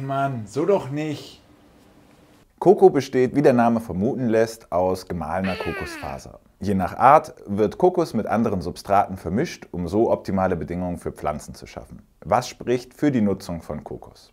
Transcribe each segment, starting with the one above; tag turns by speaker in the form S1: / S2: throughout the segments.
S1: Nein, Mann, so doch nicht. Koko besteht, wie der Name vermuten lässt, aus gemahlener Kokosfaser. Je nach Art wird Kokos mit anderen Substraten vermischt, um so optimale Bedingungen für Pflanzen zu schaffen. Was spricht für die Nutzung von Kokos?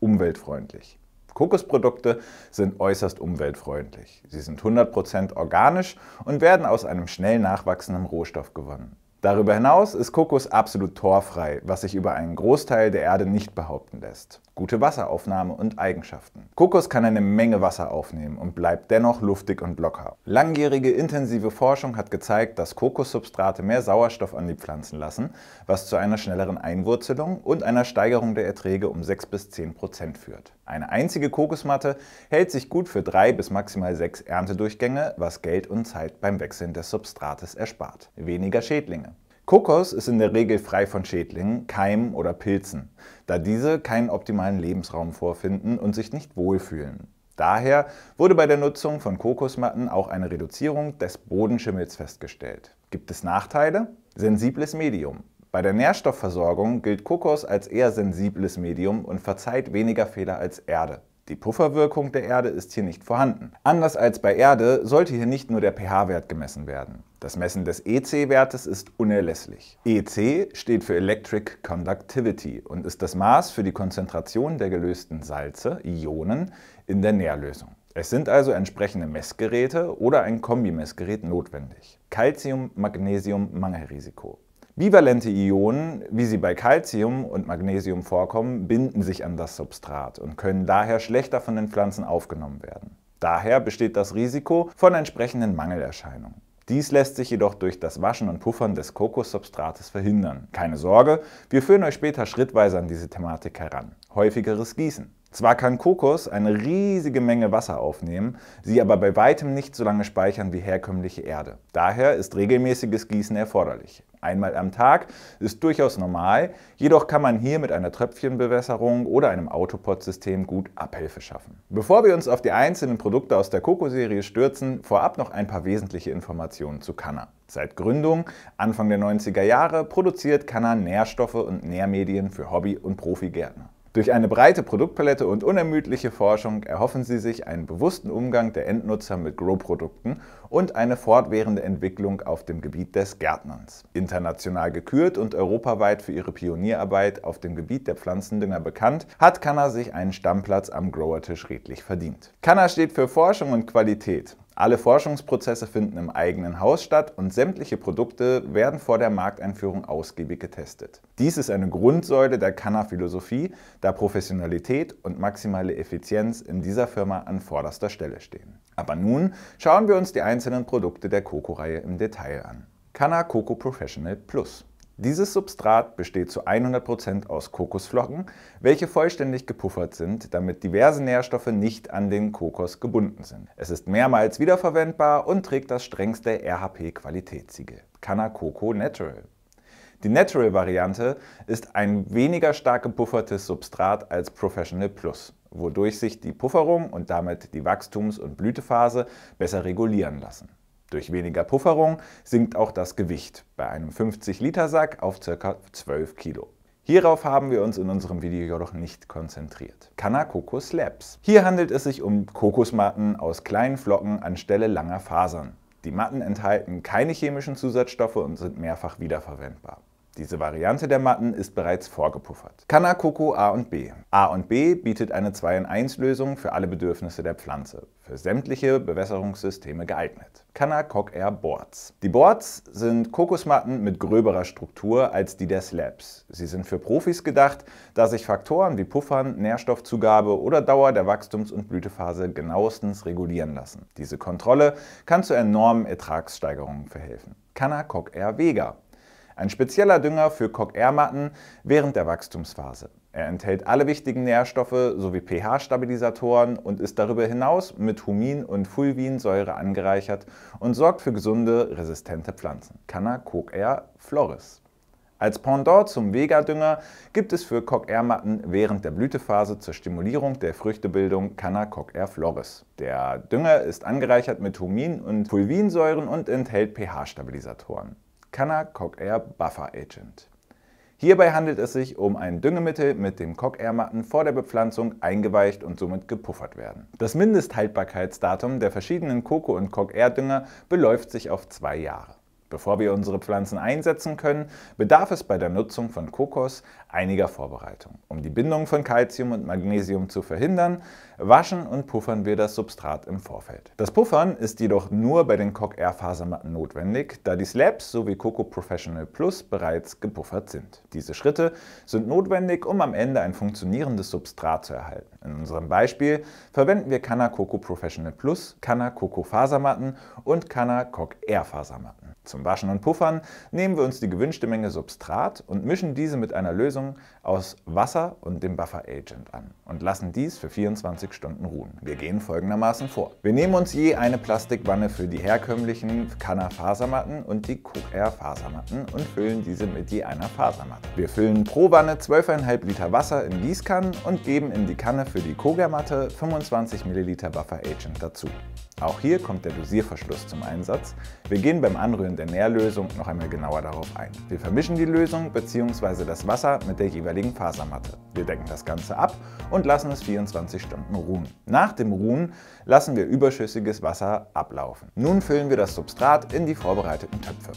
S1: Umweltfreundlich. Kokosprodukte sind äußerst umweltfreundlich. Sie sind 100% organisch und werden aus einem schnell nachwachsenden Rohstoff gewonnen. Darüber hinaus ist Kokos absolut torfrei, was sich über einen Großteil der Erde nicht behaupten lässt. Gute Wasseraufnahme und Eigenschaften. Kokos kann eine Menge Wasser aufnehmen und bleibt dennoch luftig und locker. Langjährige intensive Forschung hat gezeigt, dass Kokossubstrate mehr Sauerstoff an die Pflanzen lassen, was zu einer schnelleren Einwurzelung und einer Steigerung der Erträge um 6 bis 10 Prozent führt. Eine einzige Kokosmatte hält sich gut für drei bis maximal sechs Erntedurchgänge, was Geld und Zeit beim Wechseln des Substrates erspart. Weniger Schädlinge. Kokos ist in der Regel frei von Schädlingen, Keimen oder Pilzen, da diese keinen optimalen Lebensraum vorfinden und sich nicht wohlfühlen. Daher wurde bei der Nutzung von Kokosmatten auch eine Reduzierung des Bodenschimmels festgestellt. Gibt es Nachteile? Sensibles Medium. Bei der Nährstoffversorgung gilt Kokos als eher sensibles Medium und verzeiht weniger Fehler als Erde. Die Pufferwirkung der Erde ist hier nicht vorhanden. Anders als bei Erde sollte hier nicht nur der pH-Wert gemessen werden. Das Messen des EC-Wertes ist unerlässlich. EC steht für Electric Conductivity und ist das Maß für die Konzentration der gelösten Salze, Ionen, in der Nährlösung. Es sind also entsprechende Messgeräte oder ein Kombimessgerät notwendig. Calcium-Magnesium-Mangelrisiko. Bivalente Ionen, wie sie bei Calcium und Magnesium vorkommen, binden sich an das Substrat und können daher schlechter von den Pflanzen aufgenommen werden. Daher besteht das Risiko von entsprechenden Mangelerscheinungen. Dies lässt sich jedoch durch das Waschen und Puffern des Kokossubstrates verhindern. Keine Sorge, wir führen euch später schrittweise an diese Thematik heran. Häufigeres Gießen. Zwar kann Kokos eine riesige Menge Wasser aufnehmen, sie aber bei weitem nicht so lange speichern wie herkömmliche Erde. Daher ist regelmäßiges Gießen erforderlich. Einmal am Tag ist durchaus normal, jedoch kann man hier mit einer Tröpfchenbewässerung oder einem autopod system gut Abhilfe schaffen. Bevor wir uns auf die einzelnen Produkte aus der Kokoserie stürzen, vorab noch ein paar wesentliche Informationen zu Canna. Seit Gründung Anfang der 90er Jahre produziert Canna Nährstoffe und Nährmedien für Hobby- und Profigärtner. Durch eine breite Produktpalette und unermüdliche Forschung erhoffen sie sich einen bewussten Umgang der Endnutzer mit Grow-Produkten und eine fortwährende Entwicklung auf dem Gebiet des Gärtnerns. International gekürt und europaweit für ihre Pionierarbeit auf dem Gebiet der Pflanzendünger bekannt, hat Kanner sich einen Stammplatz am Growertisch redlich verdient. Kanner steht für Forschung und Qualität. Alle Forschungsprozesse finden im eigenen Haus statt und sämtliche Produkte werden vor der Markteinführung ausgiebig getestet. Dies ist eine Grundsäule der Kanner-Philosophie, da Professionalität und maximale Effizienz in dieser Firma an vorderster Stelle stehen. Aber nun schauen wir uns die einzelnen Produkte der Coco-Reihe im Detail an. Kanner Coco Professional Plus. Dieses Substrat besteht zu 100% aus Kokosflocken, welche vollständig gepuffert sind, damit diverse Nährstoffe nicht an den Kokos gebunden sind. Es ist mehrmals wiederverwendbar und trägt das strengste RHP-Qualitätssiegel, Kanakoko Natural. Die Natural-Variante ist ein weniger stark gepuffertes Substrat als Professional Plus, wodurch sich die Pufferung und damit die Wachstums- und Blütephase besser regulieren lassen. Durch weniger Pufferung sinkt auch das Gewicht bei einem 50-Liter-Sack auf ca. 12 Kilo. Hierauf haben wir uns in unserem Video jedoch nicht konzentriert. Kanakoko Labs. Hier handelt es sich um Kokosmatten aus kleinen Flocken anstelle langer Fasern. Die Matten enthalten keine chemischen Zusatzstoffe und sind mehrfach wiederverwendbar. Diese Variante der Matten ist bereits vorgepuffert. Kanna Coco A und B. A und B bietet eine 2 in 1 Lösung für alle Bedürfnisse der Pflanze, für sämtliche Bewässerungssysteme geeignet. Kanna Cock Air Boards. Die Boards sind Kokosmatten mit gröberer Struktur als die der Slabs. Sie sind für Profis gedacht, da sich Faktoren wie Puffern, Nährstoffzugabe oder Dauer der Wachstums- und Blütephase genauestens regulieren lassen. Diese Kontrolle kann zu enormen Ertragssteigerungen verhelfen. Kanna Cock Air Vega. Ein spezieller Dünger für Cock-R-Matten während der Wachstumsphase. Er enthält alle wichtigen Nährstoffe sowie pH-Stabilisatoren und ist darüber hinaus mit Humin- und Fulvinsäure angereichert und sorgt für gesunde, resistente Pflanzen. Canna coq floris. Als Pendant zum Vega-Dünger gibt es für Cock-R-Matten während der Blütephase zur Stimulierung der Früchtebildung Canna cock floris. Der Dünger ist angereichert mit Humin- und Fulvinsäuren und enthält pH-Stabilisatoren. Canna Cocair Buffer Agent. Hierbei handelt es sich um ein Düngemittel, mit dem Cochair-Matten vor der Bepflanzung eingeweicht und somit gepuffert werden. Das Mindesthaltbarkeitsdatum der verschiedenen Koko- und Cochair-Dünger beläuft sich auf zwei Jahre. Bevor wir unsere Pflanzen einsetzen können, bedarf es bei der Nutzung von Kokos einiger Vorbereitung. Um die Bindung von Kalzium und Magnesium zu verhindern, waschen und puffern wir das Substrat im Vorfeld. Das Puffern ist jedoch nur bei den Cock Air Fasermatten notwendig, da die Slabs sowie Coco Professional Plus bereits gepuffert sind. Diese Schritte sind notwendig, um am Ende ein funktionierendes Substrat zu erhalten. In unserem Beispiel verwenden wir Canna Coco Professional Plus, Canna Coco Fasermatten und Canna Cock Air Fasermatten. Zum Waschen und Puffern nehmen wir uns die gewünschte Menge Substrat und mischen diese mit einer Lösung aus Wasser und dem Buffer Agent an und lassen dies für 24 Stunden ruhen. Wir gehen folgendermaßen vor. Wir nehmen uns je eine Plastikwanne für die herkömmlichen Kanner Fasermatten und die Cook Air Fasermatten und füllen diese mit je einer Fasermatte. Wir füllen pro Wanne 12,5 Liter Wasser in Gießkannen und geben in die Kanne für die Kogermatte 25 Milliliter Buffer Agent dazu. Auch hier kommt der Dosierverschluss zum Einsatz. Wir gehen beim Anrühren der Nährlösung noch einmal genauer darauf ein. Wir vermischen die Lösung bzw. das Wasser mit der jeweiligen Fasermatte. Wir decken das Ganze ab und lassen es 24 Stunden ruhen. Nach dem Ruhen lassen wir überschüssiges Wasser ablaufen. Nun füllen wir das Substrat in die vorbereiteten Töpfe.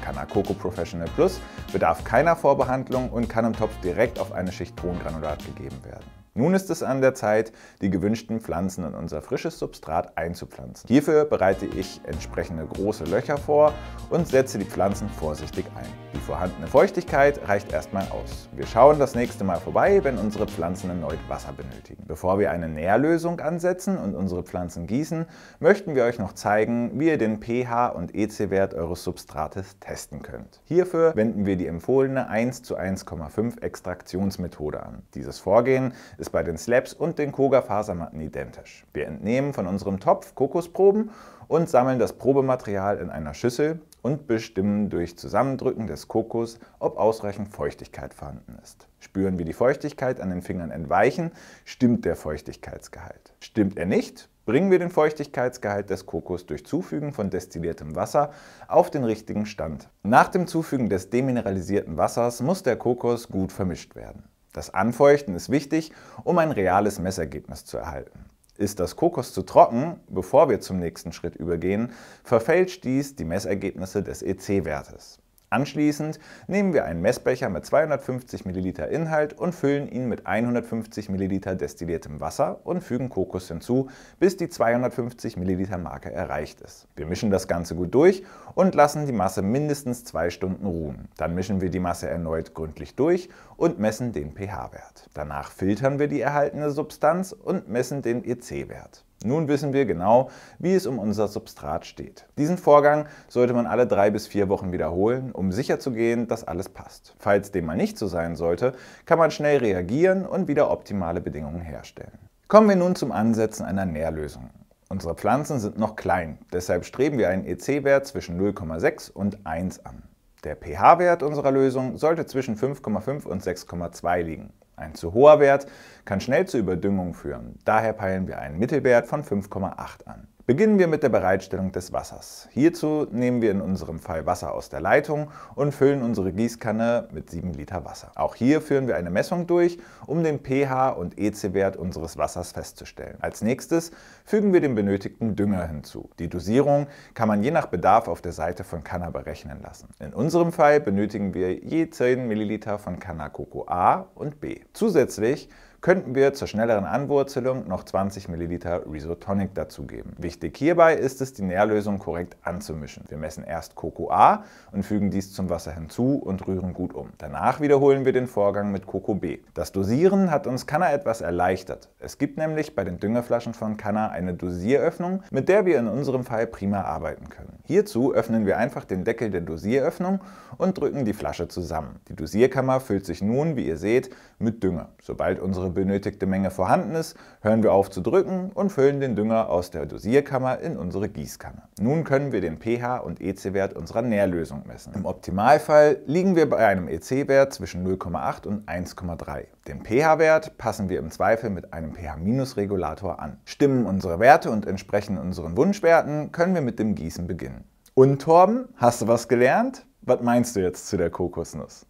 S1: Kanna Coco Professional Plus bedarf keiner Vorbehandlung und kann im Topf direkt auf eine Schicht Tongranulat gegeben werden. Nun ist es an der Zeit, die gewünschten Pflanzen in unser frisches Substrat einzupflanzen. Hierfür bereite ich entsprechende große Löcher vor und setze die Pflanzen vorsichtig ein. Die vorhandene Feuchtigkeit reicht erstmal aus. Wir schauen das nächste Mal vorbei, wenn unsere Pflanzen erneut Wasser benötigen. Bevor wir eine Nährlösung ansetzen und unsere Pflanzen gießen, möchten wir euch noch zeigen, wie ihr den pH- und EC-Wert eures Substrates testen könnt. Hierfür wenden wir die empfohlene 1 zu 1,5 Extraktionsmethode an. Dieses Vorgehen ist ist bei den Slabs und den Koga-Fasermatten identisch. Wir entnehmen von unserem Topf Kokosproben und sammeln das Probematerial in einer Schüssel und bestimmen durch Zusammendrücken des Kokos, ob ausreichend Feuchtigkeit vorhanden ist. Spüren wir die Feuchtigkeit an den Fingern entweichen, stimmt der Feuchtigkeitsgehalt. Stimmt er nicht, bringen wir den Feuchtigkeitsgehalt des Kokos durch Zufügen von destilliertem Wasser auf den richtigen Stand. Nach dem Zufügen des demineralisierten Wassers muss der Kokos gut vermischt werden. Das Anfeuchten ist wichtig, um ein reales Messergebnis zu erhalten. Ist das Kokos zu trocken, bevor wir zum nächsten Schritt übergehen, verfälscht dies die Messergebnisse des EC-Wertes. Anschließend nehmen wir einen Messbecher mit 250 ml Inhalt und füllen ihn mit 150 ml destilliertem Wasser und fügen Kokos hinzu, bis die 250 ml Marke erreicht ist. Wir mischen das Ganze gut durch und lassen die Masse mindestens zwei Stunden ruhen. Dann mischen wir die Masse erneut gründlich durch und messen den pH-Wert. Danach filtern wir die erhaltene Substanz und messen den EC-Wert. Nun wissen wir genau, wie es um unser Substrat steht. Diesen Vorgang sollte man alle drei bis vier Wochen wiederholen, um sicherzugehen, dass alles passt. Falls dem mal nicht so sein sollte, kann man schnell reagieren und wieder optimale Bedingungen herstellen. Kommen wir nun zum Ansetzen einer Nährlösung. Unsere Pflanzen sind noch klein, deshalb streben wir einen EC-Wert zwischen 0,6 und 1 an. Der pH-Wert unserer Lösung sollte zwischen 5,5 und 6,2 liegen. Ein zu hoher Wert kann schnell zu Überdüngung führen. Daher peilen wir einen Mittelwert von 5,8 an. Beginnen wir mit der Bereitstellung des Wassers. Hierzu nehmen wir in unserem Fall Wasser aus der Leitung und füllen unsere Gießkanne mit 7 Liter Wasser. Auch hier führen wir eine Messung durch, um den pH- und EC-Wert unseres Wassers festzustellen. Als nächstes fügen wir den benötigten Dünger hinzu. Die Dosierung kann man je nach Bedarf auf der Seite von Canna berechnen lassen. In unserem Fall benötigen wir je 10 Milliliter von Canna Coco A und B. Zusätzlich könnten wir zur schnelleren Anwurzelung noch 20 ml Risotonic dazugeben. Wichtig hierbei ist es, die Nährlösung korrekt anzumischen. Wir messen erst CocoA und fügen dies zum Wasser hinzu und rühren gut um. Danach wiederholen wir den Vorgang mit Coco B. Das Dosieren hat uns Kanna etwas erleichtert. Es gibt nämlich bei den Düngerflaschen von Kanna eine Dosieröffnung, mit der wir in unserem Fall prima arbeiten können. Hierzu öffnen wir einfach den Deckel der Dosieröffnung und drücken die Flasche zusammen. Die Dosierkammer füllt sich nun, wie ihr seht, mit Dünger. Sobald unsere unsere benötigte Menge vorhanden ist, hören wir auf zu drücken und füllen den Dünger aus der Dosierkammer in unsere Gießkanne. Nun können wir den pH- und EC-Wert unserer Nährlösung messen. Im Optimalfall liegen wir bei einem EC-Wert zwischen 0,8 und 1,3. Den pH-Wert passen wir im Zweifel mit einem pH-Regulator an. Stimmen unsere Werte und entsprechen unseren Wunschwerten, können wir mit dem Gießen beginnen. Und Torben, hast du was gelernt? Was meinst du jetzt zu der Kokosnuss?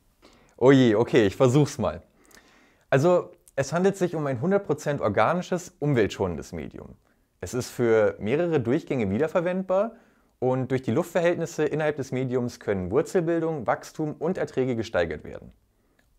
S1: Oh je, okay, ich versuch's mal. Also, es handelt sich um ein 100% organisches, umweltschonendes Medium. Es ist für mehrere Durchgänge wiederverwendbar und durch die Luftverhältnisse innerhalb des Mediums können Wurzelbildung, Wachstum und Erträge gesteigert werden.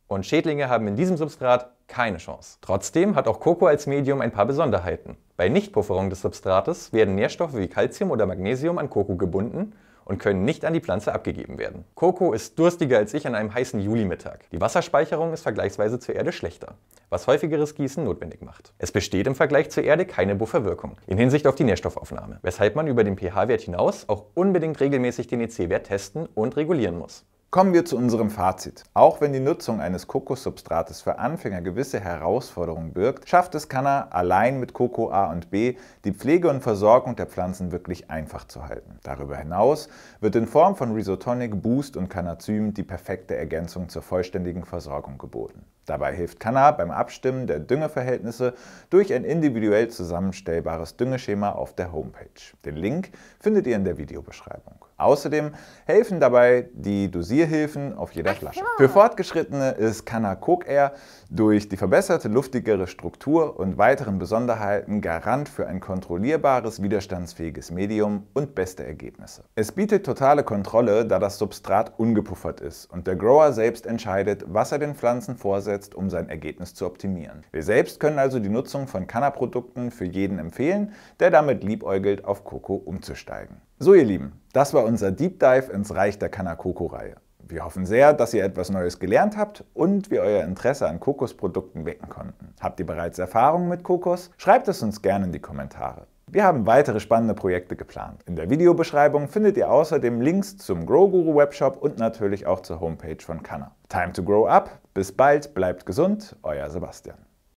S1: Und Schädlinge haben in diesem Substrat keine Chance. Trotzdem hat auch Coco als Medium ein paar Besonderheiten. Bei Nichtpufferung des Substrates werden Nährstoffe wie Calcium oder Magnesium an Coco gebunden und können nicht an die Pflanze abgegeben werden. Coco ist durstiger als ich an einem heißen Julimittag. Die Wasserspeicherung ist vergleichsweise zur Erde schlechter, was häufigeres Gießen notwendig macht. Es besteht im Vergleich zur Erde keine Bufferwirkung in Hinsicht auf die Nährstoffaufnahme, weshalb man über den pH-Wert hinaus auch unbedingt regelmäßig den EC-Wert testen und regulieren muss. Kommen wir zu unserem Fazit. Auch wenn die Nutzung eines Kokosubstrates für Anfänger gewisse Herausforderungen birgt, schafft es Kanner allein mit Koko A und B die Pflege und Versorgung der Pflanzen wirklich einfach zu halten. Darüber hinaus wird in Form von Rhizotonic Boost und Canazym die perfekte Ergänzung zur vollständigen Versorgung geboten. Dabei hilft Kanna beim Abstimmen der Düngeverhältnisse durch ein individuell zusammenstellbares Düngeschema auf der Homepage. Den Link findet ihr in der Videobeschreibung. Außerdem helfen dabei die Dosierhilfen auf jeder Flasche. Für Fortgeschrittene ist Kanna Coke Air durch die verbesserte luftigere Struktur und weiteren Besonderheiten Garant für ein kontrollierbares, widerstandsfähiges Medium und beste Ergebnisse. Es bietet totale Kontrolle, da das Substrat ungepuffert ist und der Grower selbst entscheidet, was er den Pflanzen vorsetzt eingesetzt, um sein Ergebnis zu optimieren. Wir selbst können also die Nutzung von Canna-Produkten für jeden empfehlen, der damit liebäugelt, auf Coco umzusteigen. So ihr Lieben, das war unser Deep Dive ins Reich der Canna Coco-Reihe. Wir hoffen sehr, dass ihr etwas Neues gelernt habt und wir euer Interesse an Kokosprodukten wecken konnten. Habt ihr bereits Erfahrungen mit Kokos? Schreibt es uns gerne in die Kommentare. Wir haben weitere spannende Projekte geplant. In der Videobeschreibung findet ihr außerdem Links zum Grow Guru Webshop und natürlich auch zur Homepage von Kanna. Time to grow up. Bis bald, bleibt gesund, euer Sebastian.